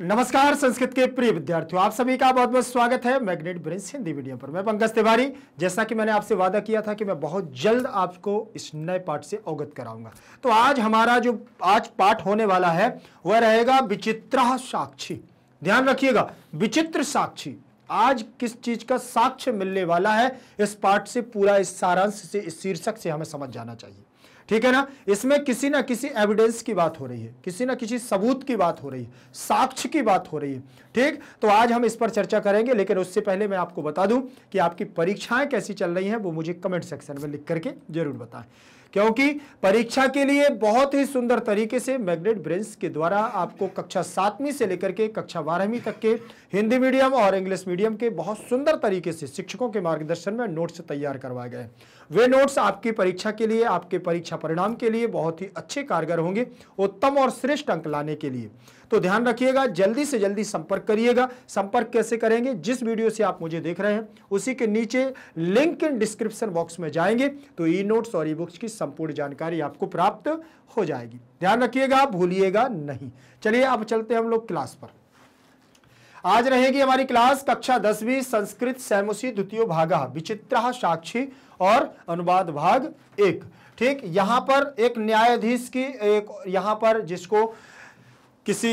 नमस्कार संस्कृत के प्रिय विद्यार्थियों आप सभी का बहुत बहुत स्वागत है मैग्नेट ब्रिंस हिंदी मीडियम पर मैं पंकज तिवारी जैसा कि मैंने आपसे वादा किया था कि मैं बहुत जल्द आपको इस नए पाठ से अवगत कराऊंगा तो आज हमारा जो आज पाठ होने वाला है वह रहेगा विचित्र साक्षी ध्यान रखिएगा विचित्र साक्षी आज किस चीज का साक्ष्य मिलने वाला है इस पाठ से पूरा इस सारांश से इस शीर्षक से हमें समझ जाना चाहिए ठीक है ना इसमें किसी ना किसी एविडेंस की बात हो रही है किसी ना किसी सबूत की बात हो रही है साक्ष्य की बात हो रही है ठीक तो आज हम इस पर चर्चा करेंगे लेकिन उससे पहले मैं आपको बता दूं कि आपकी परीक्षाएं कैसी चल रही हैं वो मुझे कमेंट सेक्शन में लिख करके जरूर बताएं क्योंकि परीक्षा के लिए बहुत ही सुंदर तरीके से मैग्नेट ब्रेंस के द्वारा आपको कक्षा सातवीं से लेकर के कक्षा बारहवीं तक के हिंदी मीडियम और इंग्लिश मीडियम के बहुत सुंदर तरीके से शिक्षकों के मार्गदर्शन में नोट्स तैयार करवाए गए वे नोट्स आपकी परीक्षा के लिए आपके परीक्षा परिणाम के लिए बहुत ही अच्छे कारगर होंगे उत्तम और श्रेष्ठ अंक लाने के लिए तो ध्यान रखिएगा जल्दी से जल्दी संपर्क करिएगा संपर्क कैसे करेंगे जिस वीडियो से आप मुझे देख रहे हैं उसी के नीचे लिंक इन डिस्क्रिप्शन बॉक्स में जाएंगे तो ई नोट्स और ई बुक्स की संपूर्ण जानकारी आपको प्राप्त हो जाएगी ध्यान रखिएगा भूलिएगा नहीं चलिए अब चलते हैं हम लोग क्लास पर आज रहेगी हमारी क्लास कक्षा दसवीं संस्कृत सैमुसी द्वितीय भागा विचित्रा साक्षी और अनुवाद भाग एक ठीक यहां पर एक न्यायाधीश की एक यहां पर जिसको किसी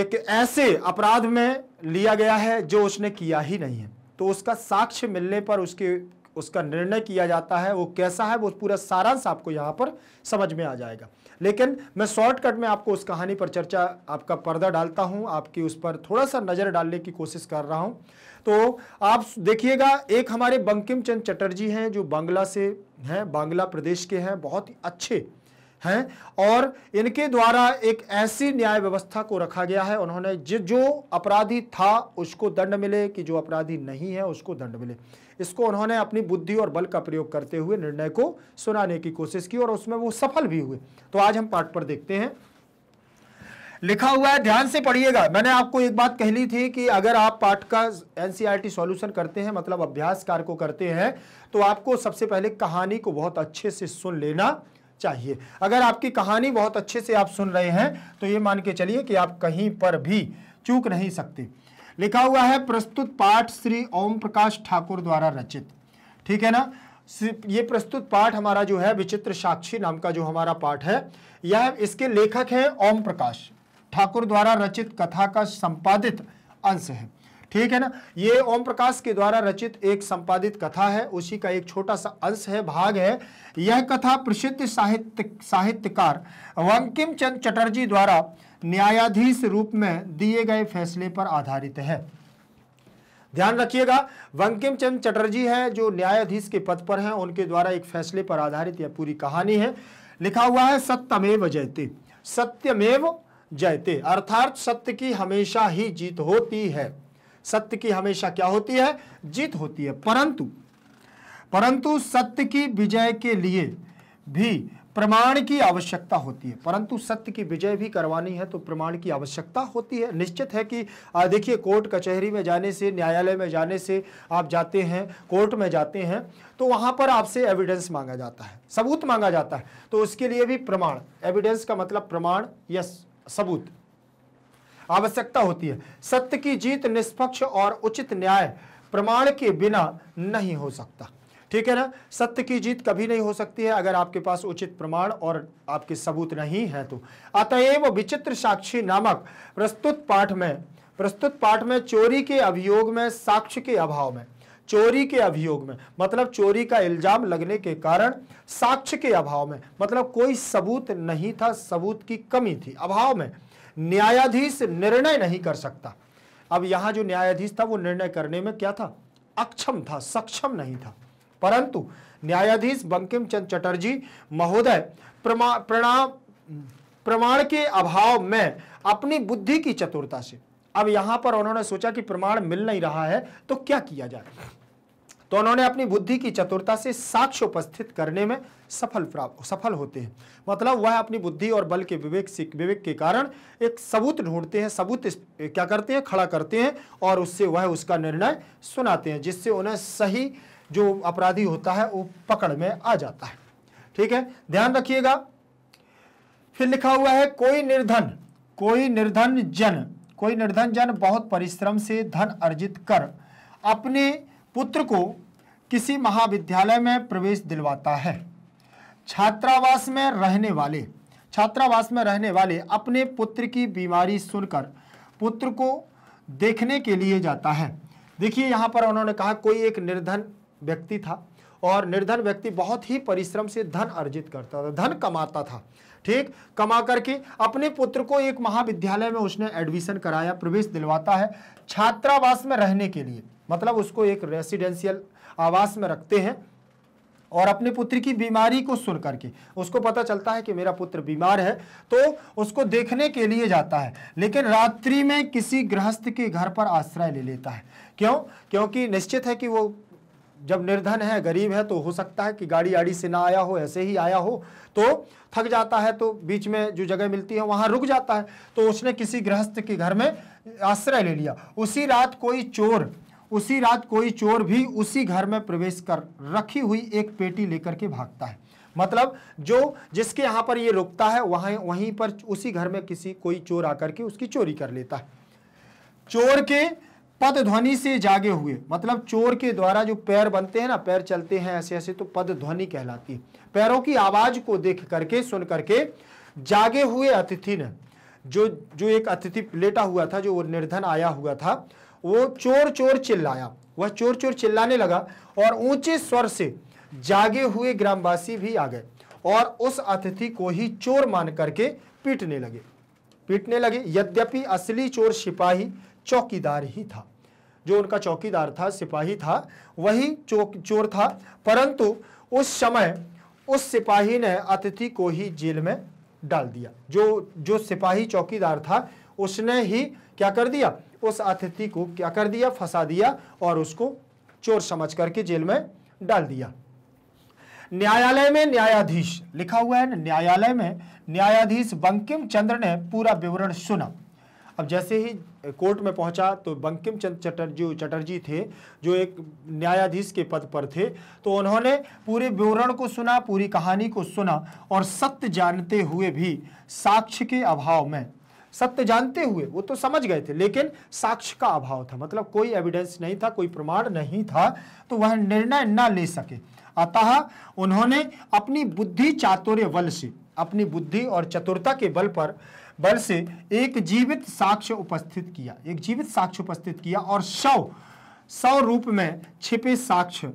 एक ऐसे अपराध में लिया गया है जो उसने किया ही नहीं है तो उसका साक्ष्य मिलने पर उसके उसका निर्णय किया जाता है वो कैसा है वो पूरा सारांश आपको यहाँ पर समझ में आ जाएगा लेकिन मैं शॉर्टकट में आपको उस कहानी पर चर्चा आपका पर्दा डालता हूँ आपकी उस पर थोड़ा सा नज़र डालने की कोशिश कर रहा हूँ तो आप देखिएगा एक हमारे बंकिम चंद चटर्जी हैं जो बांग्ला से हैं बांग्ला प्रदेश के हैं बहुत ही अच्छे हैं और इनके द्वारा एक ऐसी न्याय व्यवस्था को रखा गया है उन्होंने जो अपराधी था उसको दंड मिले कि जो अपराधी नहीं है उसको दंड मिले इसको उन्होंने अपनी बुद्धि और बल का प्रयोग करते हुए निर्णय को सुनाने की कोशिश की और उसमें वो सफल भी हुए तो आज हम पाठ पर देखते हैं लिखा हुआ है ध्यान से पढ़िएगा मैंने आपको एक बात कह ली थी कि अगर आप पाठ का एनसीईआरटी सॉल्यूशन करते हैं मतलब अभ्यास कार्य को करते हैं तो आपको सबसे पहले कहानी को बहुत अच्छे से सुन लेना चाहिए अगर आपकी कहानी बहुत अच्छे से आप सुन रहे हैं तो ये मान के चलिए कि आप कहीं पर भी चूक नहीं सकते लिखा हुआ है प्रस्तुत पाठ श्री ओम प्रकाश ठाकुर द्वारा रचित ठीक है ना ये प्रस्तुत पाठ हमारा जो है विचित्र साक्षी नाम का जो हमारा पाठ है यह इसके लेखक है ओम प्रकाश ठाकुर द्वारा रचित कथा का संपादित अंश है ठीक है ना ये ओम प्रकाश के द्वारा रचित एक संपादित कथा है उसी का एक छोटा सा अंश है भाग है यह कथा प्रसिद्ध साहित्य साहित्यकार वंकिम चंद चटर्जी द्वारा न्यायाधीश रूप में दिए गए फैसले पर आधारित है ध्यान रखिएगा वंकिम चंद चटर्जी है जो न्यायाधीश के पद पर हैं उनके द्वारा एक फैसले पर आधारित यह पूरी कहानी है लिखा हुआ है सत्यमेव जयते सत्यमेव जयते अर्थात सत्य की हमेशा ही जीत होती है सत्य की हमेशा क्या होती है जीत होती है परंतु परंतु सत्य की विजय के लिए भी प्रमाण की आवश्यकता होती है परंतु सत्य की विजय भी करवानी है तो प्रमाण की आवश्यकता होती है निश्चित है कि देखिए कोर्ट कचहरी में जाने से न्यायालय में जाने से आप जाते हैं कोर्ट में जाते हैं तो वहाँ पर आपसे एविडेंस मांगा जाता है सबूत मांगा जाता है तो उसके लिए भी प्रमाण एविडेंस का मतलब प्रमाण या सबूत आवश्यकता होती है सत्य की जीत निष्पक्ष और उचित न्याय प्रमाण के बिना नहीं हो सकता ठीक है ना सत्य की जीत कभी नहीं हो सकती है अगर आपके पास उचित प्रमाण और आपके सबूत नहीं है तो अतएव विचित्र साक्षी नामक प्रस्तुत पाठ में प्रस्तुत पाठ में चोरी के अभियोग में साक्ष्य के अभाव में चोरी के अभियोग में मतलब चोरी का इल्जाम लगने के कारण साक्ष्य के अभाव में मतलब कोई सबूत नहीं था सबूत की कमी थी अभाव में न्यायाधीश निर्णय नहीं कर सकता अब यहां जो न्यायाधीश था वो निर्णय करने में क्या था अक्षम था सक्षम नहीं था परंतु न्यायाधीश बंकिम चंद चटर्जी महोदय प्रमाण प्रमाण के अभाव में अपनी बुद्धि की चतुरता से अब यहां पर उन्होंने सोचा कि प्रमाण मिल नहीं रहा है तो क्या किया जाए तो उन्होंने अपनी बुद्धि की चतुरता से साक्ष्य उपस्थित करने में सफल प्राप्त सफल होते हैं मतलब वह अपनी बुद्धि और बल के विवेक से विवेक के कारण एक सबूत ढूंढते हैं सबूत क्या करते हैं खड़ा करते हैं और उससे वह उसका निर्णय सुनाते हैं जिससे उन्हें सही जो अपराधी होता है वो पकड़ में आ जाता है ठीक है ध्यान रखिएगा फिर लिखा हुआ है कोई निर्धन कोई निर्धन जन कोई निर्धन जन बहुत परिश्रम से धन अर्जित कर अपने पुत्र को किसी महाविद्यालय में प्रवेश दिलवाता है छात्रावास में रहने वाले छात्रावास में रहने वाले अपने पुत्र की बीमारी सुनकर पुत्र को देखने के लिए जाता है देखिए यहाँ पर उन्होंने कहा कोई एक निर्धन व्यक्ति था और निर्धन व्यक्ति बहुत ही परिश्रम से धन अर्जित करता था धन कमाता था ठीक कमा करके अपने पुत्र को एक महाविद्यालय में उसने एडमिशन कराया प्रवेश दिलवाता है छात्रावास में रहने के लिए मतलब उसको एक रेसिडेंशियल आवास में रखते हैं और अपने पुत्र की बीमारी को सुन करके उसको पता चलता है कि मेरा पुत्र बीमार है तो उसको देखने के लिए जाता है लेकिन रात्रि में किसी गृहस्थ के घर पर आश्रय ले लेता है क्यों क्योंकि निश्चित है कि वो जब निर्धन है गरीब है तो हो सकता है कि गाड़ी आड़ी से ना आया हो ऐसे ही आया हो तो थक जाता है तो बीच में जो जगह मिलती है वहाँ रुक जाता है तो उसने किसी गृहस्थ के घर में आश्रय ले लिया उसी रात कोई चोर उसी रात कोई चोर भी उसी घर में प्रवेश कर रखी हुई एक पेटी लेकर के भागता है मतलब जो जिसके यहाँ पर ये रुकता है वहाँ वहीं पर उसी घर में किसी कोई चोर आकर के उसकी चोरी कर लेता है चोर के पद ध्वनि से जागे हुए मतलब चोर के द्वारा जो पैर बनते हैं ना पैर चलते हैं ऐसे ऐसे तो पद ध्वनि कहलाती है पैरों की आवाज को देख करके सुन करके जागे हुए अतिथि ने जो जो एक अतिथि लेटा हुआ था जो वो निर्धन आया हुआ था वो चोर चोर चिल्लाया वह चोर चोर चिल्लाने लगा और ऊंचे स्वर से जागे हुए ग्रामवासी भी आ गए और उस अतिथि को ही चोर मान करके पीटने लगे पीटने लगे यद्यपि असली चोर सिपाही चौकीदार ही था जो उनका चौकीदार था सिपाही था वही चो, चोर था परंतु उस समय उस सिपाही ने अतिथि को ही जेल में डाल दिया जो जो सिपाही चौकीदार था उसने ही क्या कर दिया उस अतिथि को क्या कर दिया फंसा दिया और उसको चोर समझ करके जेल में डाल दिया न्यायालय में न्यायाधीश लिखा हुआ है न्यायालय में न्यायाधीश बंकिम चंद्र ने पूरा विवरण सुना अब जैसे ही कोर्ट में पहुंचा तो बंकिम चंद चटर्जी चटर्जी थे जो एक न्यायाधीश के पद पर थे तो उन्होंने पूरे विवरण को सुना पूरी कहानी को सुना और सत्य जानते हुए भी साक्ष्य के अभाव में सत्य जानते हुए वो तो समझ गए थे लेकिन साक्ष्य का अभाव था मतलब कोई एविडेंस नहीं था कोई प्रमाण नहीं था तो वह निर्णय न ले सके अतः उन्होंने अपनी बुद्धि चातुर्य बल से अपनी बुद्धि और चतुरता के बल पर बल से एक जीवित साक्ष्य उपस्थित किया एक जीवित साक्ष्य उपस्थित किया और शव शव रूप में छिपे साक्ष्य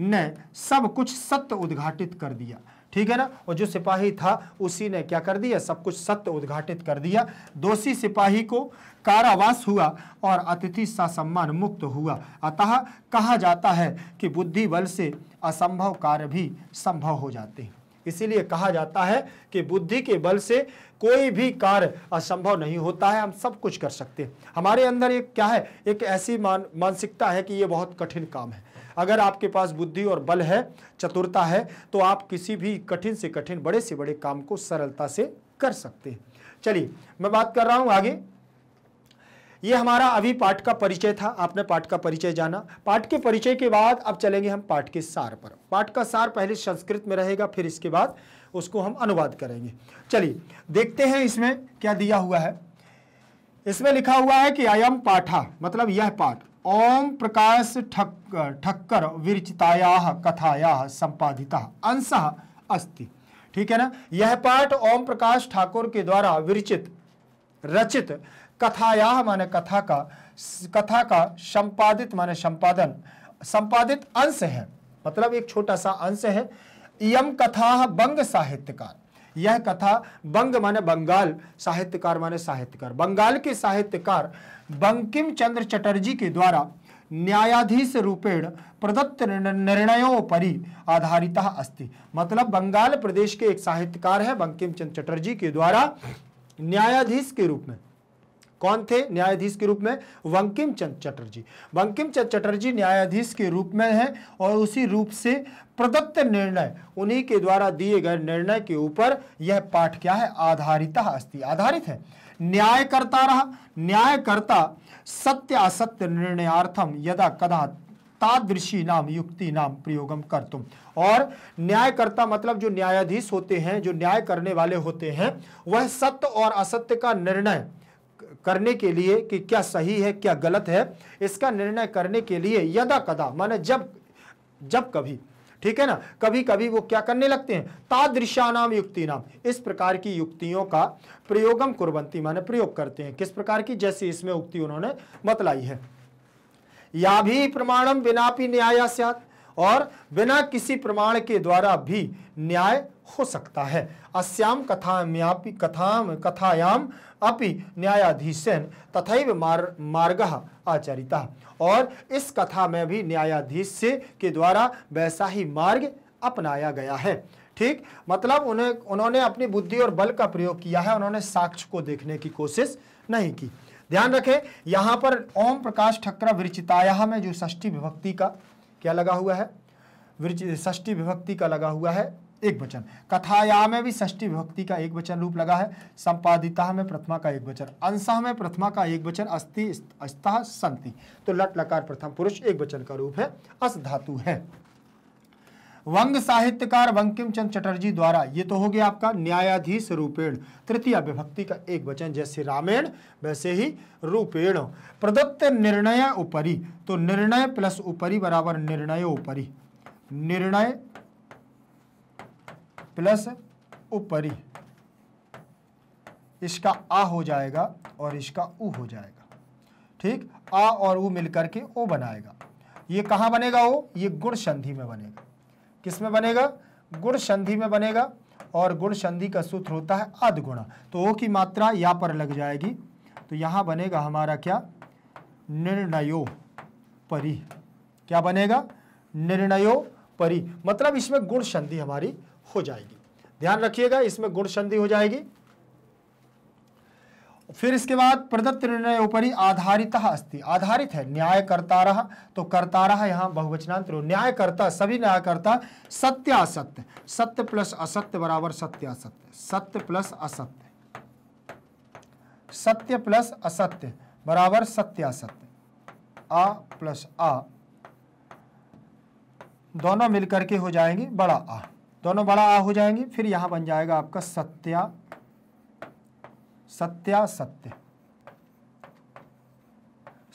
ने सब कुछ सत्य उद्घाटित कर दिया ठीक है ना और जो सिपाही था उसी ने क्या कर दिया सब कुछ सत्य उद्घाटित कर दिया दोषी सिपाही को कारावास हुआ और अतिथि सा सम्मान मुक्त हुआ अतः कहा जाता है कि बुद्धि बल से असंभव कार्य भी संभव हो जाते हैं इसीलिए कहा जाता है कि बुद्धि के बल से कोई भी कार्य असंभव नहीं होता है हम सब कुछ कर सकते हैं हमारे अंदर एक क्या है एक ऐसी मान मानसिकता है कि ये बहुत कठिन काम है अगर आपके पास बुद्धि और बल है चतुरता है तो आप किसी भी कठिन से कठिन बड़े से बड़े काम को सरलता से कर सकते हैं चलिए मैं बात कर रहा हूं आगे ये हमारा अभी पाठ का परिचय था आपने पाठ का परिचय जाना पाठ के परिचय के बाद अब चलेंगे हम पाठ के सार पर पाठ का सार पहले संस्कृत में रहेगा फिर इसके बाद उसको हम अनुवाद करेंगे चलिए देखते हैं इसमें क्या दिया हुआ है इसमें लिखा हुआ है कि अयम पाठा मतलब यह पाठ ओम प्रकाश ठक्कर विरचिताया कथाया संपादिता अंश अस्ति ठीक है ना यह पाठ ओम प्रकाश ठाकुर के द्वारा विरचित रचित कथाया माने कथा का कथा का संपादित माने संपादन संपादित अंश है मतलब एक छोटा सा अंश है यम कथा बंग साहित्यकार यह कथा बंग माने बंगाल साहित्यकार माने साहित्यकार बंगाल के साहित्यकार बंकिम चंद्र चटर्जी के द्वारा न्यायाधीश रूपेण प्रदत्त निर्णयों पर ही आधारित अस्ति मतलब बंगाल प्रदेश के एक साहित्यकार है बंकिम चंद्र चटर्जी के द्वारा न्यायाधीश के रूप में कौन थे न्यायाधीश के रूप में वंकिम चंद चटर्जी वंकिम चंद चटर्जी न्यायाधीश के रूप में हैं और उसी रूप से प्रदत्त निर्णय उन्हीं के द्वारा दिए गए निर्णय के ऊपर यह पाठ क्या है आधारित अस्थि आधारित है न्याय करता रहा न्याय करता सत्य असत्य निर्णयार्थम यदा कदा तादृशी नाम युक्ति नाम प्रयोगम कर तुम और न्यायकर्ता मतलब जो न्यायाधीश होते हैं जो न्याय करने वाले होते हैं वह सत्य और असत्य का निर्णय करने के लिए कि क्या सही है क्या गलत है इसका निर्णय करने के लिए यदा कदा माने जब जब कभी ठीक है ना कभी कभी वो क्या करने लगते हैं तादृशा नाम युक्ति नाम इस प्रकार की युक्तियों का प्रयोगम कुरबंती माने प्रयोग करते हैं किस प्रकार की जैसी इसमें उक्ति उन्होंने बतलाई है या भी प्रमाणम बिना भी न्याय और बिना किसी प्रमाण के द्वारा भी न्याय हो सकता है अस्याम कथा कथाम कथायाम अपि न्यायाधीशन तथा मार मार्ग आचरिता और इस कथा में भी न्यायाधीश से के द्वारा वैसा ही मार्ग अपनाया गया है ठीक मतलब उन्हें उन्होंने अपनी बुद्धि और बल का प्रयोग किया है उन्होंने साक्ष्य को देखने की कोशिश नहीं की ध्यान रखें यहाँ पर ओम प्रकाश ठक्कर विरचिताया में जो षष्ठी विभक्ति का क्या लगा हुआ है विरचित षष्ठी विभक्ति का लगा हुआ है एक वचन कथाया में भी षष्टी विभक्ति का एक वचन रूप लगा है संपादिता में प्रथमा का एक वचन अंश में प्रथमा का एक वचन अस्थि अस्तः संति तो लट लकार प्रथम पुरुष एक वचन का रूप है अस धातु है वंग साहित्यकार वंकिम चंद चटर्जी द्वारा ये तो हो गया आपका न्यायाधीश रूपेण तृतीय विभक्ति का एक वचन जैसे रामेण वैसे ही रूपेण प्रदत्त निर्णय उपरी तो निर्णय प्लस उपरी बराबर निर्णय उपरी निर्णय प्लस ऊपरी इसका आ हो जाएगा और इसका ऊ हो जाएगा ठीक आ और ऊ मिलकर के ओ बनाएगा ये कहाँ बनेगा ओ ये गुण संधि में बनेगा किस में बनेगा गुण संधि में बनेगा और गुण संधि का सूत्र होता है अधगुणा तो ओ की मात्रा यहाँ पर लग जाएगी तो यहाँ बनेगा हमारा क्या निर्णयो परी क्या बनेगा निर्णयो परी मतलब इसमें गुण संधि हमारी हो जाएगी ध्यान रखिएगा इसमें गुण संधि हो जाएगी फिर इसके बाद प्रदत्त निर्णय ऊपर ही आधारित अस्थि आधारित है न्याय करता रहा तो करता रहा यहां बहुवचनांत न्याय करता सभी न्याय करता सत्य असत्य सत्य प्लस असत्य बराबर सत्य असत्य सत्य प्लस असत्य सत्य प्लस असत्य बराबर सत्य असत्य आ प्लस आ दोनों मिलकर के हो जाएंगे बड़ा आ दोनों बड़ा आ हो जाएंगे फिर यहां बन जाएगा आपका सत्या सत्या सत्य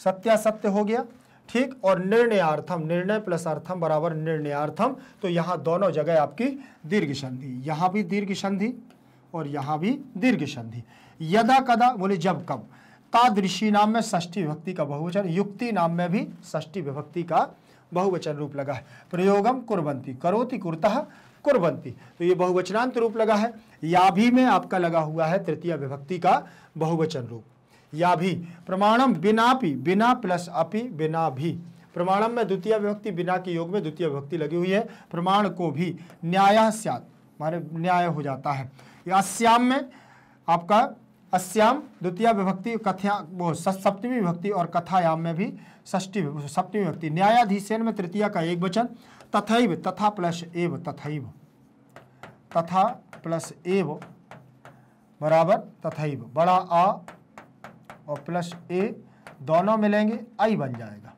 सत्या सत्य हो गया ठीक और निर्णयार्थम निर्णय प्लस अर्थम बराबर निर्णयार्थम तो यहाँ दोनों जगह आपकी दीर्घ संधि यहाँ भी दीर्घ संधि और यहां भी दीर्घ संधि यदा कदा बोले जब कब तादृशी नाम में ष्ठी विभक्ति का बहुवचन युक्ति नाम में भी ष्ठी विभक्ति का बहुवचन रूप लगा है प्रयोगम कुरबंती करोति कुरता कुरबंती तो ये बहुवचनांत रूप लगा है या भी में आपका लगा हुआ है तृतीय विभक्ति का बहुवचन रूप या भी प्रमाणम बिना पी बिना प्लस अपि बिना भी प्रमाणम में द्वितीय विभक्ति बिना के योग में द्वितीय विभक्ति लगी हुई है प्रमाण को भी न्याय सात मारे न्याय हो जाता है अस्याम में आपका अस्याम द्वितीय विभक्ति कथया वो सप्तमी विभक्ति और कथायाम में भी षष्ठी सप्तमी विभक्ति न्यायाधीशन में तृतीय का एक वचन तथैव तथा प्लस एव तथैव तथा प्लस एव बराबर तथैव बड़ा आ और प्लस ए दोनों मिलेंगे आई बन जाएगा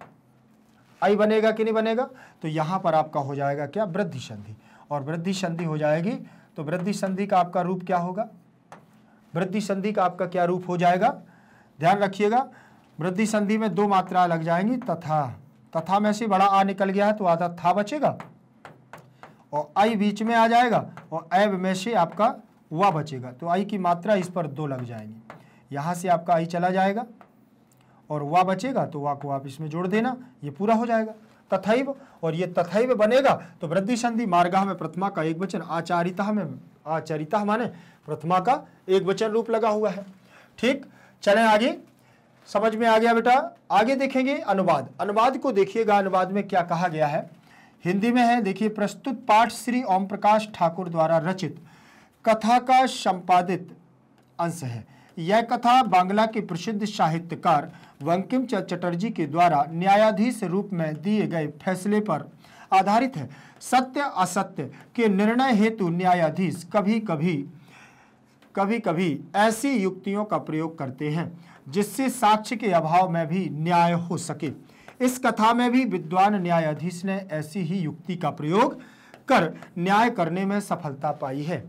आई बनेगा कि नहीं बनेगा तो यहाँ पर आपका हो जाएगा क्या वृद्धि संधि और वृद्धि संधि हो जाएगी तो वृद्धि संधि का आपका रूप क्या होगा वृद्धि संधि का आपका क्या रूप हो जाएगा ध्यान रखिएगा वृद्धि संधि में दो मात्राएं लग जाएंगी तथा तथा में से बड़ा आ निकल गया है तो आधा था बचेगा और आई बीच में आ जाएगा और ऐब में से आपका वह बचेगा तो आई की मात्रा इस पर दो लग जाएंगी यहाँ से आपका आई चला जाएगा और वह बचेगा तो वह को आप इसमें जोड़ देना ये पूरा हो जाएगा तथैव और ये तथैव बनेगा तो वृद्धि संधि मार्गा में प्रथमा का एक वचन आचारिता में आचारिता माने प्रथमा का एक वचन रूप लगा हुआ है ठीक चले आगे समझ में आ गया बेटा आगे देखेंगे अनुवाद अनुवाद को देखिएगा अनुवाद में क्या कहा गया है हिंदी में है देखिए प्रस्तुत पाठ श्री ओम प्रकाश ठाकुर द्वारा रचित कथा का संपादित अंश है यह कथा बांग्ला के प्रसिद्ध साहित्यकार वंकिम चटर्जी के द्वारा न्यायाधीश रूप में दिए गए फैसले पर आधारित है सत्य असत्य के निर्णय हेतु न्यायाधीश कभी कभी कभी कभी ऐसी युक्तियों का प्रयोग करते हैं जिससे साक्ष्य के अभाव में भी न्याय हो सके इस कथा में भी विद्वान न्यायाधीश ने ऐसी ही युक्ति का प्रयोग कर न्याय करने में सफलता पाई है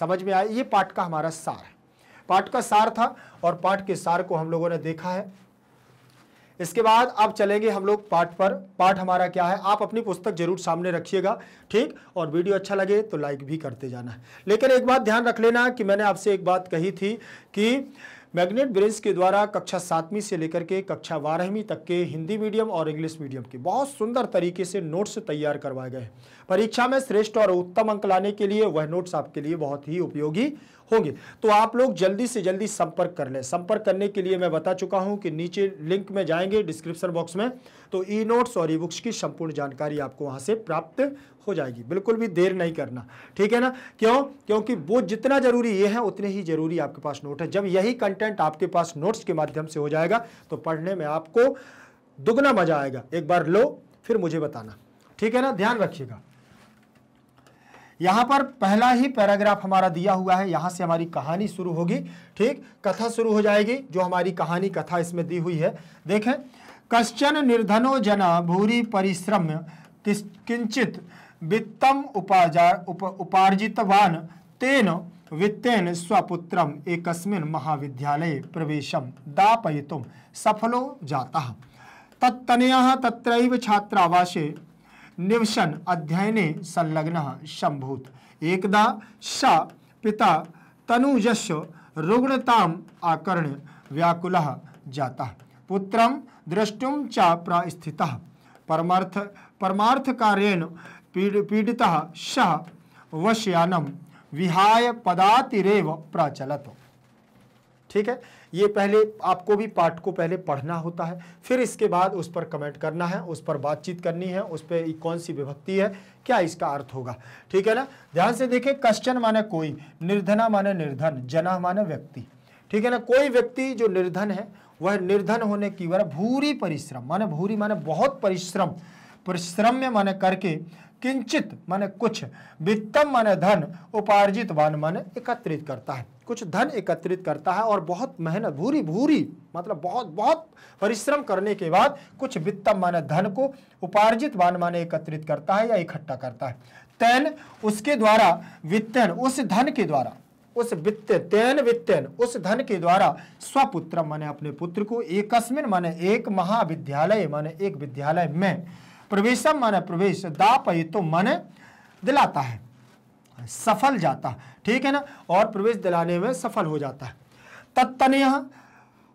समझ में आया ये पाठ का हमारा सार है पाठ का सार था और पाठ के सार को हम लोगों ने देखा है इसके बाद अब चलेंगे हम लोग पाठ पर पाठ हमारा क्या है आप अपनी पुस्तक जरूर सामने रखिएगा ठीक और वीडियो अच्छा लगे तो लाइक भी करते जाना लेकिन एक बात ध्यान रख लेना कि मैंने आपसे एक बात कही थी कि मैग्नेट ब्रिज के द्वारा कक्षा सातवीं से लेकर के कक्षा बारहवीं तक के हिंदी मीडियम और इंग्लिश मीडियम के बहुत सुंदर तरीके से नोट्स तैयार करवाए गए परीक्षा में श्रेष्ठ और उत्तम अंक लाने के लिए वह नोट्स आपके लिए बहुत ही उपयोगी होंगे तो आप लोग जल्दी से जल्दी संपर्क कर लें संपर्क करने के लिए मैं बता चुका हूं कि नीचे लिंक में जाएंगे डिस्क्रिप्शन बॉक्स में तो ई नोट्स और ई बुक्स की संपूर्ण जानकारी आपको वहां से प्राप्त हो जाएगी बिल्कुल भी देर नहीं करना ठीक है ना क्यों क्योंकि वो जितना जरूरी ये है उतने ही जरूरी आपके पास नोट है जब यही कंटेंट आपके पास नोट्स के माध्यम से हो जाएगा तो पढ़ने में आपको दुगना मजा आएगा एक बार लो फिर मुझे बताना ठीक है ना ध्यान रखिएगा यहाँ पर पहला ही पैराग्राफ हमारा दिया हुआ है यहाँ से हमारी कहानी शुरू होगी ठीक कथा शुरू हो जाएगी जो हमारी कहानी कथा इसमें दी हुई है देखें कश्चन निर्धनो जना भूरी परिश्रम किंचित वित्तम उपाजा उप, उपार्जितवान तेन वित्तेन स्वपुत्रम एकस्मिन महाविद्यालय प्रवेशम दापयितुम सफलो जाता तत्तनय तत्र छात्रावासे निवसन अध्ययन संलग्न संभूत एकदा स पिता तनुजस्य रुग्णताम आकर्ण व्याकुल जाता पुत्र द्रष्टुम च प्रस्थित परमार्थ परमार्थ कार्यन पीड पीडिता स वश्यानम विहाय पदातिरव प्रचलत ठीक है ये पहले आपको भी पार्ट को पहले पढ़ना होता है फिर इसके बाद उस पर कमेंट करना है उस पर बातचीत करनी है उस पर कौन सी विभक्ति है क्या इसका अर्थ होगा ठीक है ना ध्यान से देखें कश्चन माने कोई निर्धना माने निर्धन जना माने व्यक्ति ठीक है ना कोई व्यक्ति जो निर्धन है वह निर्धन होने की वह भूरी परिश्रम माने भूरी माने बहुत परिश्रम परिश्रम में माने करके किंचित माने कुछ वित्तम माने धन उपार्जित वन माने एकत्रित करता है कुछ धन एकत्रित करता है और बहुत मेहनत भूरी भूरी मतलब बहुत बहुत परिश्रम करने के बाद कुछ वित्तम माने धन को उपार्जित वन माने एकत्रित करता है या इकट्ठा करता है तैन उसके द्वारा वित्तन उस धन के द्वारा उस वित्त तेन वित्तन उस धन के द्वारा स्वपुत्र माने अपने पुत्र को एकस्मिन माने एक महाविद्यालय माने एक विद्यालय में प्रवेशम मन प्रवेश दाप दापयितो मन दिलाता है सफल जाता ठीक है ना और प्रवेश दिलाने में सफल हो जाता है तत्तनय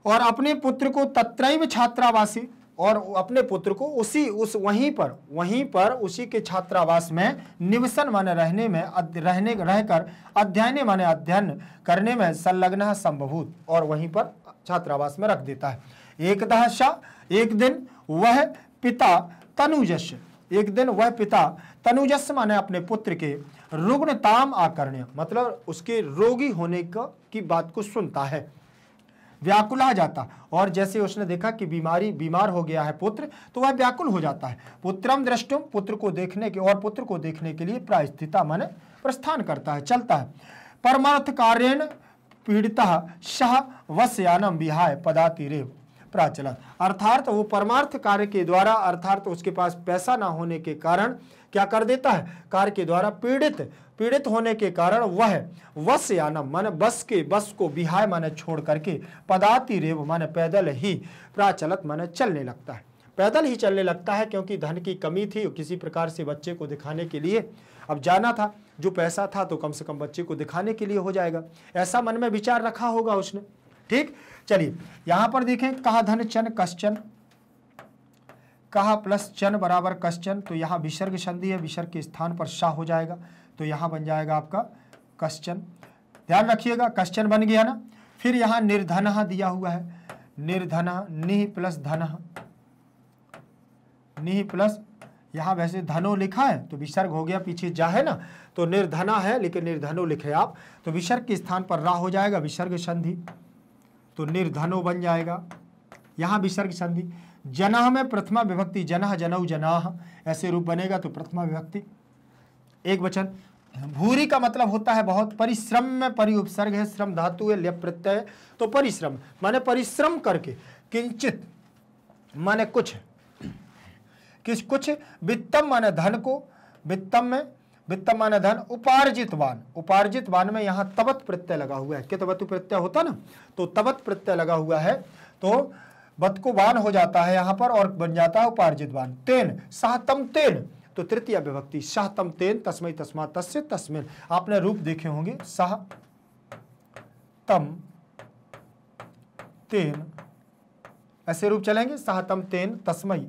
और अपने पुत्र को तत्रैव छात्रावासी और अपने पुत्र को उसी उस वहीं पर वहीं पर उसी के छात्रावास में निवसन माने रहने में रहने रहकर अध्ययन माने अध्ययन करने में संलग्न संभवूत और वहीं पर छात्रावास में रख देता है एक दहशा एक दिन वह पिता तनुजस्य एक दिन वह पिता तनुजस माने अपने पुत्र के रुग्णताम आकरण मतलब उसके रोगी होने का की बात को सुनता है व्याकुला जाता और जैसे उसने देखा कि बीमारी बीमार हो गया है पुत्र तो वह व्याकुल हो जाता है पुत्रम दृष्टुम पुत्र को देखने के और पुत्र को देखने के लिए प्रायश्चिता मन प्रस्थान करता है चलता है परमार्थ कार्यण पीड़िता शाह वस्यानम विहाय पदाति रेव प्राचलत अर्थात वो परमार्थ कार्य के द्वारा अर्थात उसके पास पैसा ना होने के कारण क्या कर देता है कार्य के द्वारा पीड़ित पीड़ित होने के कारण वह या याना मन बस के बस को बिहाय माने छोड़ करके पदाति रेव माने पैदल ही प्राचलत माने चलने लगता है पैदल ही चलने लगता है क्योंकि धन की कमी थी किसी प्रकार से बच्चे को दिखाने के लिए अब जाना था जो पैसा था तो कम से कम बच्चे को दिखाने के लिए हो जाएगा ऐसा मन में विचार रखा होगा उसने ठीक चलिए यहां पर देखें कहा धन चन कश्चन कहा प्लस चन बराबर कश्चन तो यहाँ विसर्ग संधि है विसर्ग के स्थान पर शाह हो जाएगा तो यहां बन जाएगा आपका कश्चन ध्यान रखिएगा कश्चन बन गया ना फिर यहाँ निर्धन दिया हुआ है निर्धन निह प्लस धन निह प्लस यहाँ वैसे धनो लिखा है तो विसर्ग हो गया पीछे जा है ना तो निर्धना है लेकिन निर्धनो लिखे आप तो विसर्ग के स्थान पर रा हो जाएगा विसर्ग संधि तो निर्धनो बन जाएगा यहां विसर्ग संधि जनह में प्रथमा विभक्ति जनह जनऊ जनाह ऐसे रूप बनेगा तो प्रथमा विभक्ति एक वचन भूरी का मतलब होता है बहुत परिश्रम में परि उपसर्ग है श्रम धातु है लिप प्रत्यय तो परिश्रम माने परिश्रम करके किंचित माने कुछ किस कुछ वित्तम माने धन को वित्तम में वित्त मान धन उपार्जित वान उपार्जित वान में यहां तबत प्रत्यय लगा हुआ है कितवतु प्रत्यय होता ना तो तबत प्रत्यय लगा हुआ है तो को वान हो जाता है यहां पर और बन जाता है उपार्जित वान तेन सातम तेन तो तृतीय विभक्ति शाहतम तेन तस्मय तस्मा तस्य तस्मिन आपने रूप देखे होंगे सह तम तेन ऐसे रूप चलेंगे साहतम तेन तस्मय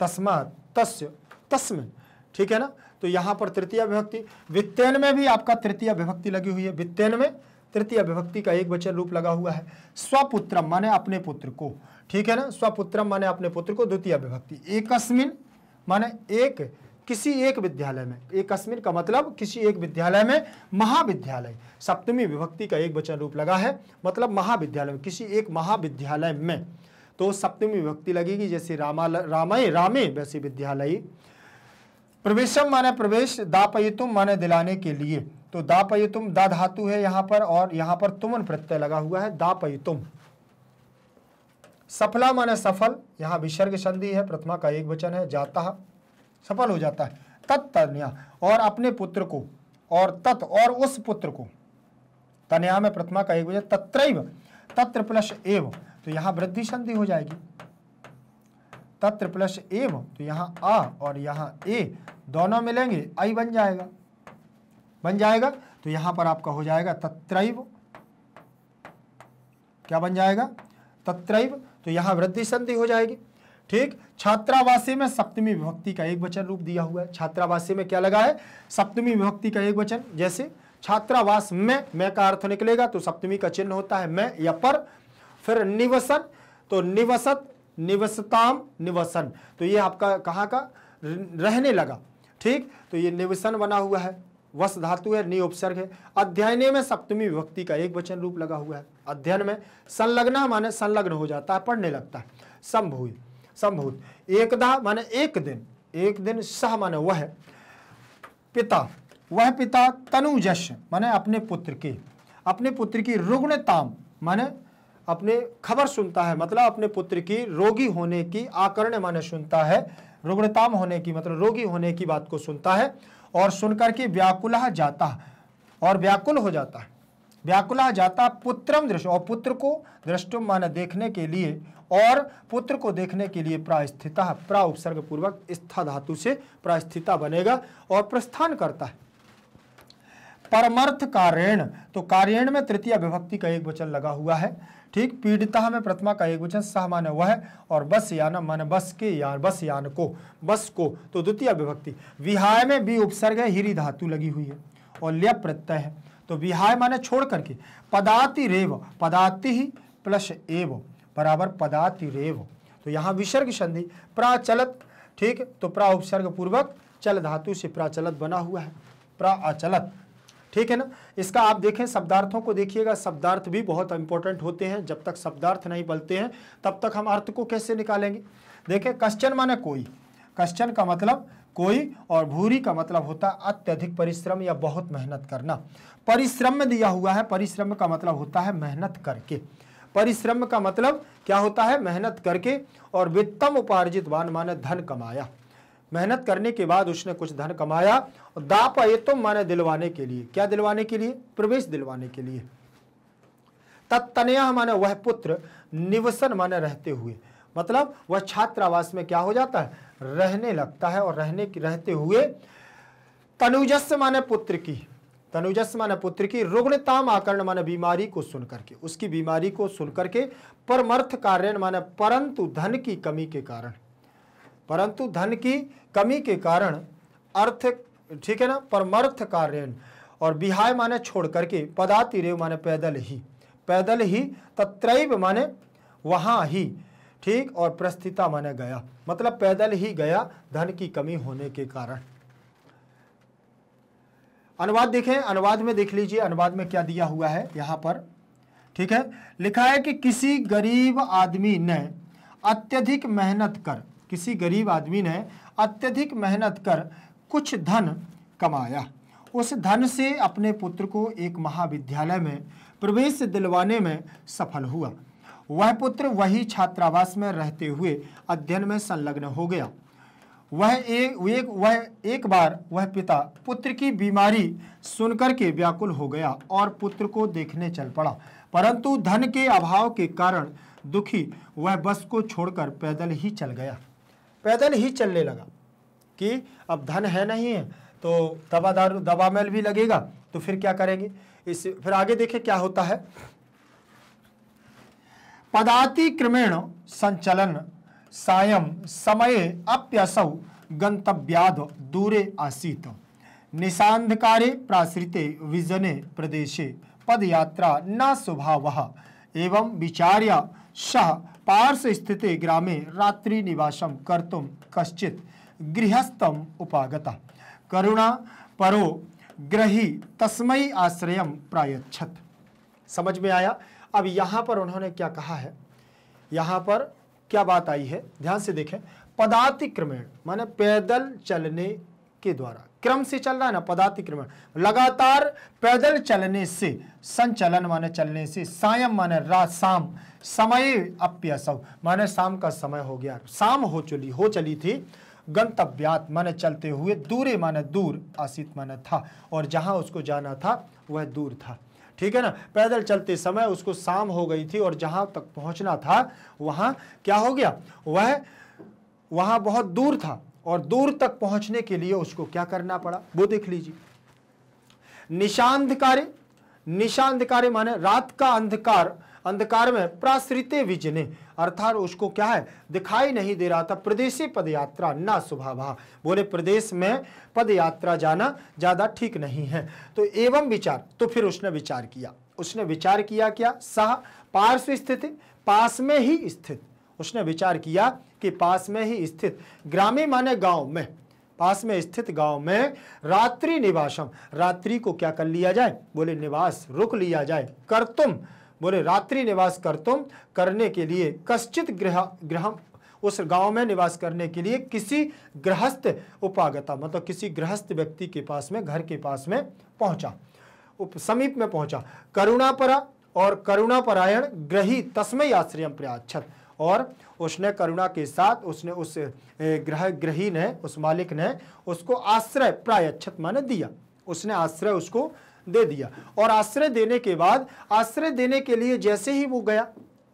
तस्मात तस्य तस्मिन ठीक है ना तो यहां पर तृतीय विभक्ति वित्तेन में भी आपका तृतीय विभक्ति लगी हुई है वित्तेन में तृतीय विभक्ति का एक वचन रूप लगा हुआ है स्वपुत्र माने अपने पुत्र को ठीक है ना स्वपुत्र माने अपने पुत्र को द्वितीय विभक्ति एकस्मिन माने एक किसी एक विद्यालय में एक कश्मीर का मतलब किसी एक विद्यालय में महाविद्यालय सप्तमी विभक्ति का एक वचन रूप लगा है मतलब महाविद्यालय में किसी एक महाविद्यालय में तो सप्तमी विभक्ति लगेगी जैसे रामा रामय रामे वैसे विद्यालय प्रवेशम माने प्रवेश दापयुतुम माने दिलाने के लिए तो दापयुतुम दा धातु है यहाँ पर और यहाँ पर तुमन प्रत्यय लगा हुआ है दापयुतुम सफला माने सफल यहाँ विसर्ग संधि है प्रथमा का एक वचन है जाता सफल हो जाता है तत्तन्या और अपने पुत्र को और तत् और उस पुत्र को तन्या में प्रथमा का एक वचन तत्र तत्र प्लस एवं तो यहाँ वृद्धि संधि हो जाएगी तत्र प्लस एव तो यहाँ आ और यहाँ ए दोनों मिलेंगे आई बन जाएगा बन जाएगा तो यहाँ पर आपका हो जाएगा तत्रैव क्या बन जाएगा तत्रैव तो यहाँ वृद्धि संधि हो जाएगी ठीक छात्रावासी में सप्तमी विभक्ति का एक वचन रूप दिया हुआ है छात्रावासी में क्या लगा है सप्तमी विभक्ति का एक वचन जैसे छात्रावास में मैं का अर्थ निकलेगा तो सप्तमी का चिन्ह होता है मैं या पर फिर निवसन तो निवसत निवसताम निवसन तो ये आपका कहाँ का रहने लगा ठीक तो ये निवसन बना हुआ है वस धातु है नि उपसर्ग है अध्ययन में सप्तमी विभक्ति का एक वचन रूप लगा हुआ है अध्ययन में संलग्न माने संलग्न हो जाता है पढ़ने लगता है संभूत संभूत एकदा माने एक दिन एक दिन सह माने वह पिता वह पिता तनुजश माने अपने पुत्र के अपने पुत्र की रुग्णताम माने अपने खबर सुनता है मतलब अपने पुत्र की रोगी होने की आकरण माने सुनता है रुग्णताम होने की मतलब रोगी होने की बात को सुनता है और सुनकर के व्याकुल जाता और व्याकुल हो जाता है व्याकुला जाता पुत्रम दृश्य और पुत्र को दृष्टुम माने देखने के लिए और पुत्र को देखने के लिए प्रास्थिता प्रा उपसर्ग पूर्वक स्था धातु से प्रास्थिता बनेगा और प्रस्थान करता है परमर्थ कारेण तो कारेण में तृतीय विभक्ति का एक वचन लगा हुआ है ठीक पीड़िता में प्रथमा का एक वचन सह हुआ है और बस यान मन बस के यान बस यान को बस को तो द्वितीय विभक्ति विहाय में भी उपसर्ग है हिरी धातु लगी हुई है और लय प्रत्यय है तो विहाय माने छोड़ करके पदाति रेव पदाति ही प्लस एव बराबर पदाति रेव तो यहाँ विसर्ग संधि प्राचलत ठीक तो प्रा उपसर्ग पूर्वक चल धातु से प्राचलत बना हुआ है प्राचलत ठीक है ना इसका आप देखें शब्दार्थों को देखिएगा शब्दार्थ भी बहुत इंपॉर्टेंट होते हैं जब तक शब्दार्थ नहीं बलते हैं तब तक हम अर्थ को कैसे निकालेंगे देखें कश्चन माने कोई कश्चन का मतलब कोई और भूरी का मतलब होता है अत्यधिक परिश्रम या बहुत मेहनत करना परिश्रम में दिया हुआ है परिश्रम का मतलब होता है मेहनत करके परिश्रम का मतलब क्या होता है मेहनत करके और वित्तम उपार्जित वान माने धन कमाया मेहनत करने के बाद उसने कुछ धन कमाया और दाप ये तो माने दिलवाने के लिए क्या दिलवाने के लिए प्रवेश दिलवाने के लिए तत्तनया माने वह पुत्र निवसन माने रहते हुए मतलब वह छात्रावास में क्या हो जाता है रहने लगता है और रहने की रहते हुए तनुजस माने पुत्र की तनुजस माने पुत्र की रुग्णताम आकरण माने बीमारी को सुन करके उसकी बीमारी को सुन करके परमर्थ कार्य माने परंतु धन की कमी के कारण परंतु धन की कमी के कारण अर्थ ठीक है ना परमर्थ कार्यन और बिहाय माने छोड़ करके पदातिरेव माने पैदल ही पैदल ही तत्रैव माने वहाँ ही ठीक और प्रस्थिता माने गया मतलब पैदल ही गया धन की कमी होने के कारण अनुवाद देखें अनुवाद में देख लीजिए अनुवाद में क्या दिया हुआ है यहाँ पर ठीक है लिखा है कि किसी गरीब आदमी ने अत्यधिक मेहनत कर किसी गरीब आदमी ने अत्यधिक मेहनत कर कुछ धन कमाया उस धन से अपने पुत्र को एक महाविद्यालय में प्रवेश दिलवाने में सफल हुआ वह पुत्र वही छात्रावास में रहते हुए अध्ययन में संलग्न हो गया वह एक एक वह एक बार वह पिता पुत्र की बीमारी सुनकर के व्याकुल हो गया और पुत्र को देखने चल पड़ा परंतु धन के अभाव के कारण दुखी वह बस को छोड़कर पैदल ही चल गया पैदल ही चलने लगा कि अब धन है नहीं है तो दवा दारू दवा मैल भी लगेगा तो फिर क्या करेंगे इस फिर आगे देखें क्या होता है पदाति क्रमेण संचलन सायम समय अप्यसौ गंतव्याद दूरे आसीत निशांधकारे प्राश्रिते विजने प्रदेशे पदयात्रा न स्वभाव एवं विचार्य सह पार्श स्थित ग्रामे रात्रि निवास कर्तुम कश्चित गृहस्थम उपागता करुणा परो ग्रही तस्म आश्रय प्रायछत समझ में आया अब यहाँ पर उन्होंने क्या कहा है यहाँ पर क्या बात आई है ध्यान से देखें पदातिक्रमेण माने पैदल चलने के द्वारा क्रम से चल रहा है ना पदातिक्रमण लगातार पैदल चलने से संचलन माने चलने से सायम माने रात शाम समय अप्यसव माने शाम का समय हो गया शाम हो चली हो चली थी गंतव्यात माने चलते हुए दूरे माने दूर आसित माने था और जहाँ उसको जाना था वह दूर था ठीक है ना पैदल चलते समय उसको शाम हो गई थी और जहाँ तक पहुँचना था वहाँ क्या हो गया वह वहाँ बहुत दूर था और दूर तक पहुंचने के लिए उसको क्या करना पड़ा वो देख लीजिए निशांधकारे निशांधकारे माने रात का अंधकार अंधकार में प्राश्रित विजने अर्थात उसको क्या है दिखाई नहीं दे रहा था प्रदेशी पदयात्रा ना सुभावा बोले प्रदेश में पदयात्रा जाना ज़्यादा ठीक नहीं है तो एवं विचार तो फिर उसने विचार किया उसने विचार किया क्या सह पार्श्व स्थित पास में ही स्थित उसने विचार किया कि पास में ही स्थित ग्रामी माने गांव में पास में स्थित गांव में रात्रि निवासम रात्रि को क्या कर लिया जाए बोले निवास रुक लिया जाए कर तुम बोले रात्रि निवास कर तुम करने के लिए कश्चित ग्रह ग्रह उस गांव में निवास करने के लिए किसी गृहस्थ उपागता मतलब किसी गृहस्थ व्यक्ति के पास में घर के पास में पहुंचा उप समीप में पहुंचा करुणापरा और करुणापरायण ग्रही तस्मय आश्रय प्रयाक्षत और उसने करुणा के साथ उसने उस ग्रह ग्रही ने उस मालिक ने उसको आश्रय प्रायच्छत माने दिया उसने आश्रय उसको दे दिया और आश्रय देने के बाद आश्रय देने के लिए जैसे ही वो गया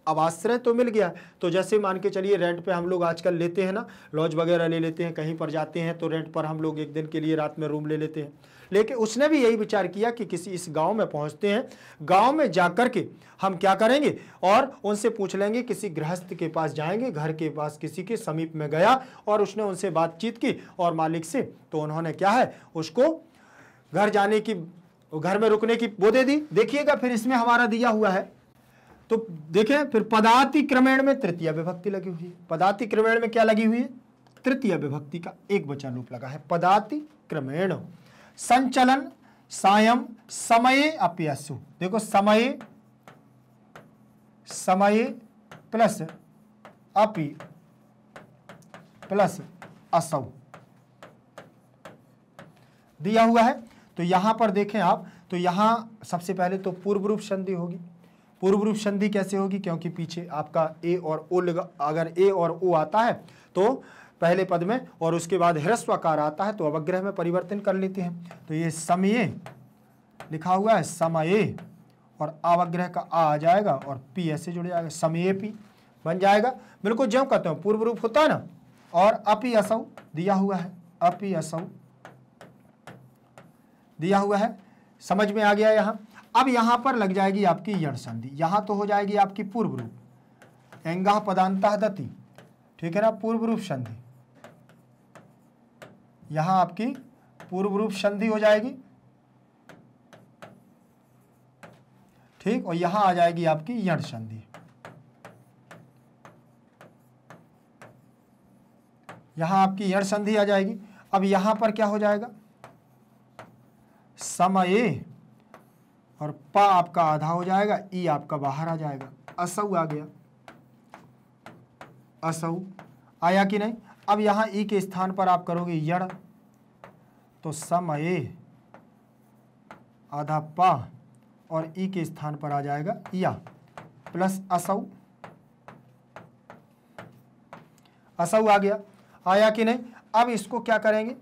अब आश्रय तो मिल गया तो जैसे मान के चलिए रेंट पे हम लोग आजकल लेते हैं ना लॉज वगैरह ले लेते हैं कहीं पर जाते हैं तो रेंट पर हम लोग एक दिन के लिए रात में रूम ले लेते हैं लेकिन उसने भी यही विचार किया कि किसी इस गांव में पहुंचते हैं गांव में जाकर के हम क्या करेंगे और उनसे पूछ लेंगे किसी गृहस्थ के पास जाएंगे घर के पास किसी के समीप में गया और उसने उनसे बातचीत की और मालिक से तो उन्होंने क्या है उसको घर जाने की घर में रुकने की वो दे दी देखिएगा फिर इसमें हमारा दिया हुआ है तो देखें फिर पदाति क्रमेण में तृतीय विभक्ति लगी हुई है पदाति क्रमेण में क्या लगी हुई है तृतीय विभक्ति का एक वचन रूप लगा है पदाति क्रमेण संचलन सायम समय अप्यसु देखो समय समय प्लस अपि प्लस असौ दिया हुआ है तो यहां पर देखें आप तो यहां सबसे पहले तो पूर्व रूप संधि होगी पूर्व रूप संधि कैसे होगी क्योंकि पीछे आपका ए और ओ लगा अगर ए और ओ आता है तो पहले पद में और उसके बाद हृस्वाकार आता है तो अवग्रह में परिवर्तन कर लेते हैं तो ये समय लिखा हुआ है समय और अवग्रह का आ आ जाएगा और पी ऐसे जुड़ जाएगा समय पी बन जाएगा बिल्कुल ज्यो कहते हो पूर्व रूप होता है ना और अपी असौ दिया हुआ है अपी असौ दिया हुआ है समझ में आ गया यहां अब यहां पर लग जाएगी आपकी यण संधि यहां तो हो जाएगी आपकी पूर्व रूप एंगा पदांता दति ठीक है ना पूर्व रूप संधि यहां आपकी पूर्व रूप संधि हो जाएगी ठीक और यहां आ जाएगी आपकी यण संधि यहां आपकी यण संधि आ जाएगी अब यहां पर क्या हो जाएगा समय और पा आपका आधा हो जाएगा ई आपका बाहर आ जाएगा असौ आ गया असौ आया कि नहीं अब यहां ई के स्थान पर आप करोगे यड़ तो समय आधा पा और ई के स्थान पर आ जाएगा या प्लस असौ असौ आ गया आया कि नहीं अब इसको क्या करेंगे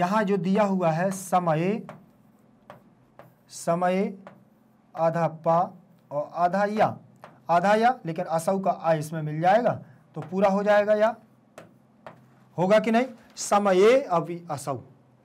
यहां जो दिया हुआ है समय समय आधा पा और आधा या आधा या लेकिन असौ का आ इसमें मिल जाएगा तो पूरा हो जाएगा या होगा कि नहीं समय अभी असौ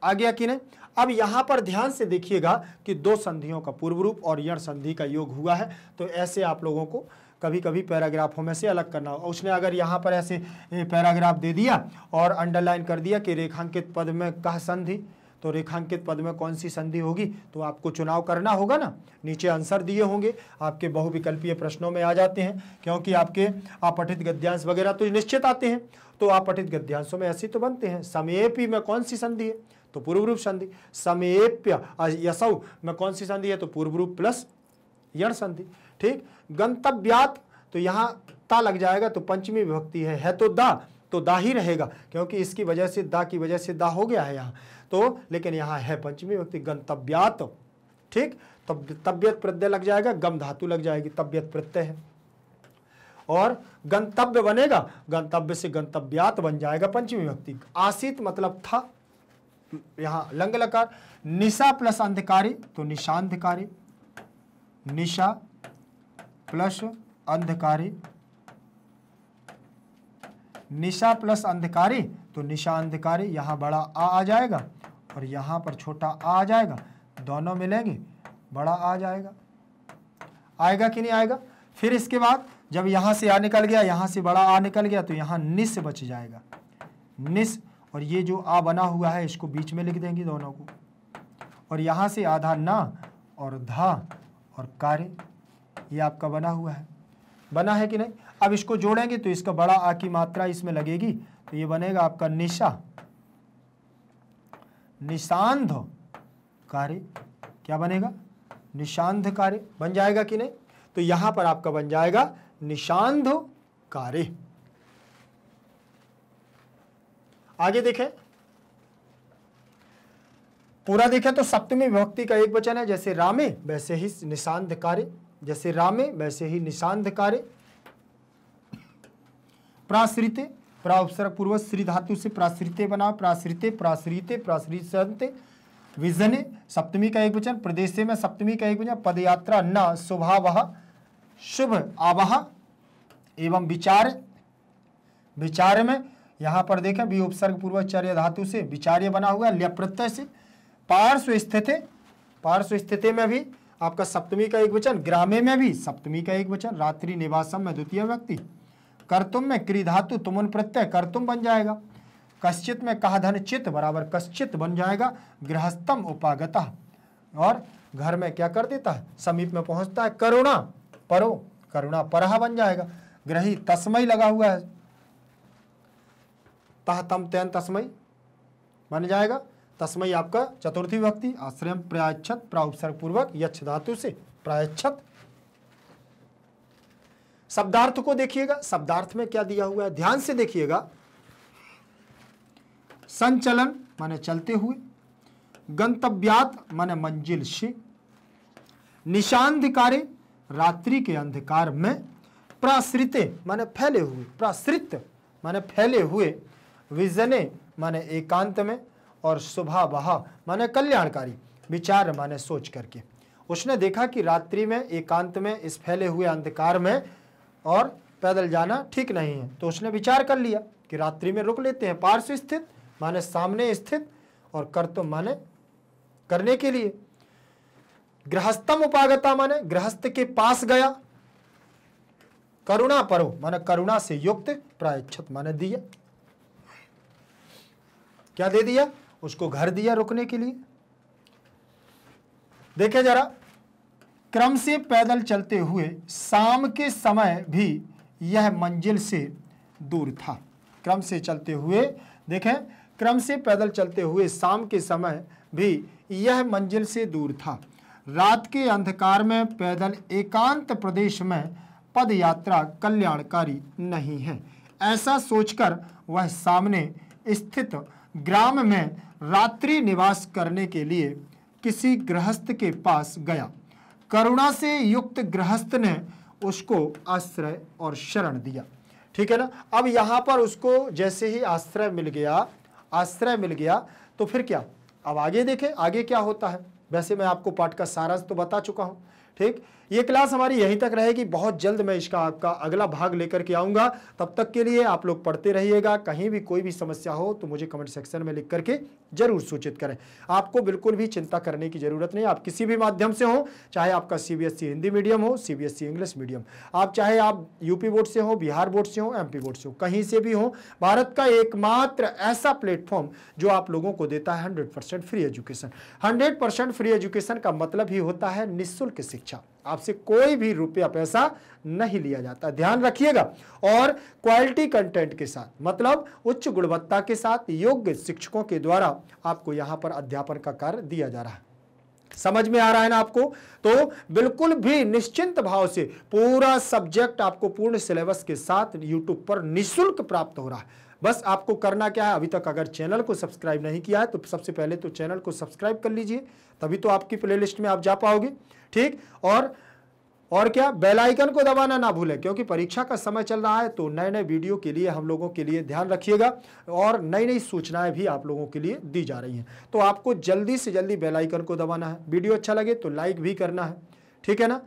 आ गया कि नहीं अब यहाँ पर ध्यान से देखिएगा कि दो संधियों का पूर्व रूप और यण संधि का योग हुआ है तो ऐसे आप लोगों को कभी कभी पैराग्राफों में से अलग करना हो उसने अगर यहाँ पर ऐसे पैराग्राफ दे दिया और अंडरलाइन कर दिया कि रेखांकित पद में कह संधि तो रेखांकित पद में कौन सी संधि होगी तो आपको चुनाव करना होगा ना नीचे आंसर दिए होंगे आपके बहुविकल्पीय प्रश्नों में आ जाते हैं क्योंकि आपके अपठित गद्यांश वगैरह तो निश्चित आते हैं तो अपठित गद्यांशों में ऐसे तो बनते हैं समेपी में कौन सी संधि है तो पूर्व रूप संधि समेप्य यसौ में कौन सी संधि है तो पूर्व रूप प्लस यण संधि ठीक गंतव्यात तो यहाँ ता लग जाएगा तो पंचमी विभक्ति है, है तो दा तो दा ही रहेगा क्योंकि इसकी वजह से दा की वजह से दा हो गया है यहाँ तो लेकिन यहाँ है पंचमी व्यक्ति गंतव्यात ठीक तब तबियत प्रत्यय लग जाएगा गम धातु लग जाएगी तबियत प्रत्यय है और गंतव्य बनेगा गंतव्य से गंतव्यात बन जाएगा पंचमी व्यक्ति आसित मतलब था यहां लंग लकार निशा प्लस अंधकारी तो निशांधकारी निशा प्लस अंधकारी निशा प्लस अंधकारी तो निशा अंधकारी यहाँ बड़ा आ आ जाएगा और यहाँ पर छोटा आ आ जाएगा दोनों मिलेंगे बड़ा आ जाएगा आएगा कि नहीं आएगा फिर इसके बाद जब यहाँ से आ निकल गया यहाँ से बड़ा आ निकल गया तो यहाँ निस बच जाएगा निस और ये जो आ बना हुआ है इसको बीच में लिख देंगे दोनों को और यहाँ से आधा ना और धा और कार्य ये आपका बना हुआ है बना है कि नहीं अब इसको जोड़ेंगे तो इसका बड़ा आ की मात्रा इसमें लगेगी तो ये बनेगा आपका निशा निशांध कार्य क्या बनेगा निशांध कार्य बन जाएगा कि नहीं तो यहां पर आपका बन जाएगा निशांध कार्य आगे देखें पूरा देखें तो सप्तमी विभक्ति का एक वचन है जैसे रामे वैसे ही निशांध कार्य जैसे रामे वैसे ही निशांध कार्य प्राश्रित प्राउपसर्ग पूर्व श्री धातु से प्राश्रित बना प्राश्रित प्राश्रित प्राश्रित विजन सप्तमी का एक वचन प्रदेश में सप्तमी का एक वचन पदयात्रा न स्वभाव शुभ आवाह एवं विचार विचार में यहाँ पर देखें भी उपसर्ग पूर्वाचार्य धातु से विचार्य बना हुआ है प्रत्यय से पार्श्व स्थित पार्श्व स्थित में भी आपका सप्तमी का एक वचन ग्रामे में भी सप्तमी का एक वचन रात्रि निवासम में द्वितीय व्यक्ति कर्तुम में क्री धातु तुमन प्रत्यय कर्तुम बन जाएगा कश्चित में कहा धन चित बराबर कश्चित बन जाएगा गृहस्थम उपागता और घर में क्या कर देता है समीप में पहुंचता है करुणा परो करुणा परह बन जाएगा ग्रही तस्मय लगा हुआ है तह तम तैन तस्मय बन जाएगा तस्मय आपका चतुर्थी व्यक्ति आश्रय प्रायच्छत प्राउपसर्ग पूर्वक यक्ष धातु से प्रायच्छत शब्दार्थ को देखिएगा शब्दार्थ में क्या दिया हुआ है ध्यान से देखिएगा संचलन माने चलते हुए गंतव्यात माने मंजिल से निशांधकारे रात्रि के अंधकार में प्राश्रित माने फैले हुए प्राश्रित माने फैले हुए विजने माने एकांत में और सुभा बहा माने कल्याणकारी विचार माने सोच करके उसने देखा कि रात्रि में एकांत में इस फैले हुए अंधकार में और पैदल जाना ठीक नहीं है तो उसने विचार कर लिया कि रात्रि में रुक लेते हैं पार्श्व स्थित माने सामने स्थित और कर्तव्य तो माने करने के लिए गृहस्थम उपागता माने गृहस्थ के पास गया करुणा परो माने करुणा से युक्त प्रायच्छत माने दिया क्या दे दिया उसको घर दिया रुकने के लिए देखे जरा क्रम से पैदल चलते हुए शाम के समय भी यह मंजिल से दूर था क्रम से चलते हुए देखें क्रम से पैदल चलते हुए शाम के समय भी यह मंजिल से दूर था रात के अंधकार में पैदल एकांत प्रदेश में पद यात्रा कल्याणकारी नहीं है ऐसा सोचकर वह सामने स्थित ग्राम में रात्रि निवास करने के लिए किसी गृहस्थ के पास गया करुणा से युक्त गृहस्थ ने उसको आश्रय और शरण दिया ठीक है ना अब यहां पर उसको जैसे ही आश्रय मिल गया आश्रय मिल गया तो फिर क्या अब आगे देखें आगे क्या होता है वैसे मैं आपको पाठ का सारांश तो बता चुका हूं ठीक ये क्लास हमारी यहीं तक रहेगी बहुत जल्द मैं इसका आपका अगला भाग लेकर के आऊँगा तब तक के लिए आप लोग पढ़ते रहिएगा कहीं भी कोई भी समस्या हो तो मुझे कमेंट सेक्शन में लिख करके जरूर सूचित करें आपको बिल्कुल भी चिंता करने की ज़रूरत नहीं आप किसी भी माध्यम से हो चाहे आपका सी e हिंदी मीडियम हो सी इंग्लिश मीडियम आप चाहे आप यूपी बोर्ड से हो बिहार बोर्ड से हो एम बोर्ड से हो कहीं से भी हो भारत का एकमात्र ऐसा प्लेटफॉर्म जो आप लोगों को देता है hundred free education hundred free education का मतलब ही होता है निःशुल्क शिक्षा अच्छा आपसे कोई भी रुपया पैसा नहीं लिया जाता ध्यान रखिएगा और क्वालिटी कंटेंट के साथ मतलब उच्च गुणवत्ता के साथ योग्य शिक्षकों के द्वारा आपको यहां पर अध्यापन का कार्य दिया जा रहा है समझ में आ रहा है ना आपको तो बिल्कुल भी निश्चिंत भाव से पूरा सब्जेक्ट आपको पूर्ण सिलेबस के साथ यूट्यूब पर निःशुल्क प्राप्त हो रहा है बस आपको करना क्या है अभी तक अगर चैनल को सब्सक्राइब नहीं किया है तो सबसे पहले तो चैनल को सब्सक्राइब कर लीजिए तभी तो आपकी प्लेलिस्ट में आप जा पाओगे ठीक और और क्या बेल आइकन को दबाना ना भूलें क्योंकि परीक्षा का समय चल रहा है तो नए नए वीडियो के लिए हम लोगों के लिए ध्यान रखिएगा और नई नई सूचनाएं भी आप लोगों के लिए दी जा रही हैं तो आपको जल्दी से जल्दी बेल आइकन को दबाना है वीडियो अच्छा लगे तो लाइक भी करना है ठीक है ना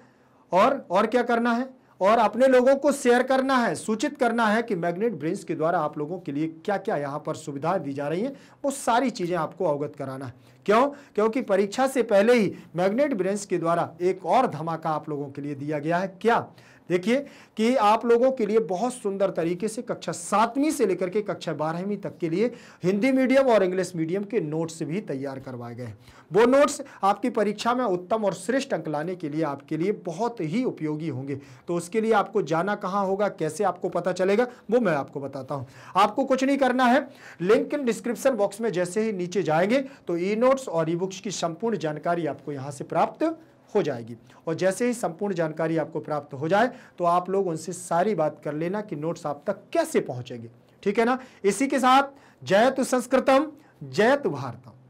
और और क्या करना है और अपने लोगों को शेयर करना है सूचित करना है कि मैग्नेट ब्रेंस के द्वारा आप लोगों के लिए क्या क्या यहाँ पर सुविधाएं दी जा रही हैं वो सारी चीज़ें आपको अवगत कराना है क्यों क्योंकि परीक्षा से पहले ही मैग्नेट ब्रेंस के द्वारा एक और धमाका आप लोगों के लिए दिया गया है क्या देखिए कि आप लोगों के लिए बहुत सुंदर तरीके से कक्षा सातवीं से लेकर के कक्षा बारहवीं तक के लिए हिंदी मीडियम और इंग्लिश मीडियम के नोट्स भी तैयार करवाए गए वो नोट्स आपकी परीक्षा में उत्तम और श्रेष्ठ अंक लाने के लिए आपके लिए बहुत ही उपयोगी होंगे तो उसके लिए आपको जाना कहाँ होगा कैसे आपको पता चलेगा वो मैं आपको बताता हूँ आपको कुछ नहीं करना है लिंक इन डिस्क्रिप्शन बॉक्स में जैसे ही नीचे जाएंगे तो ई नोट्स और ई बुक्स की संपूर्ण जानकारी आपको यहाँ से प्राप्त हो जाएगी और जैसे ही संपूर्ण जानकारी आपको प्राप्त हो जाए तो आप लोग उनसे सारी बात कर लेना कि नोट्स आप तक कैसे पहुंचेंगे ठीक है ना इसी के साथ जय संस्कृतम जय भारतम